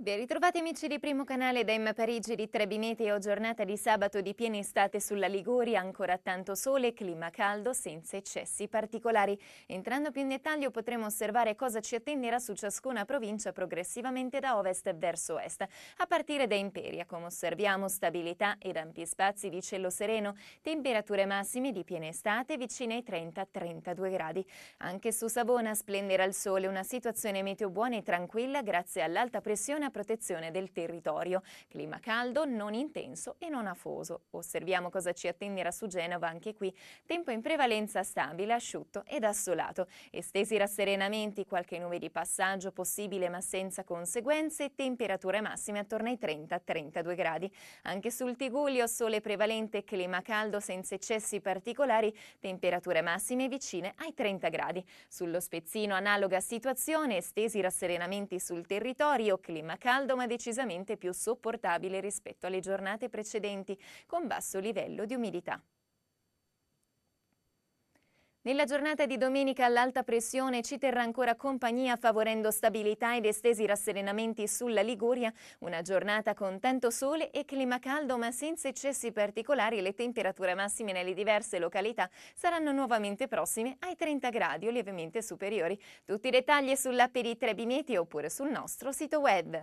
Ben ritrovati amici di Primo Canale da Emma Parigi di Trebinete o giornata di sabato di piena estate sulla Liguria, ancora tanto sole, clima caldo senza eccessi particolari. Entrando più in dettaglio potremo osservare cosa ci attenderà su ciascuna provincia progressivamente da ovest verso est, a partire da Imperia, come osserviamo stabilità ed ampi spazi di cielo sereno, temperature massime di piena estate vicine ai 30-32 gradi. Anche su Savona splenderà il sole, una situazione meteo buona e tranquilla grazie all'alta pressione piena protezione del territorio. Clima caldo, non intenso e non afoso. Osserviamo cosa ci attenderà su Genova anche qui. Tempo in prevalenza stabile, asciutto ed assolato. Estesi rasserenamenti, qualche nube di passaggio possibile ma senza conseguenze, temperature massime attorno ai 30-32 gradi. Anche sul Tiguglio sole prevalente, clima caldo senza eccessi particolari, temperature massime vicine ai 30 gradi. Sullo Spezzino analoga situazione, estesi rasserenamenti sul territorio, clima caldo ma decisamente più sopportabile rispetto alle giornate precedenti, con basso livello di umidità. Nella giornata di domenica l'alta pressione ci terrà ancora compagnia favorendo stabilità ed estesi rasserenamenti sulla Liguria, una giornata con tanto sole e clima caldo ma senza eccessi particolari le temperature massime nelle diverse località saranno nuovamente prossime ai 30 gradi o lievemente superiori. Tutti i dettagli sull'app di Trebi oppure sul nostro sito web.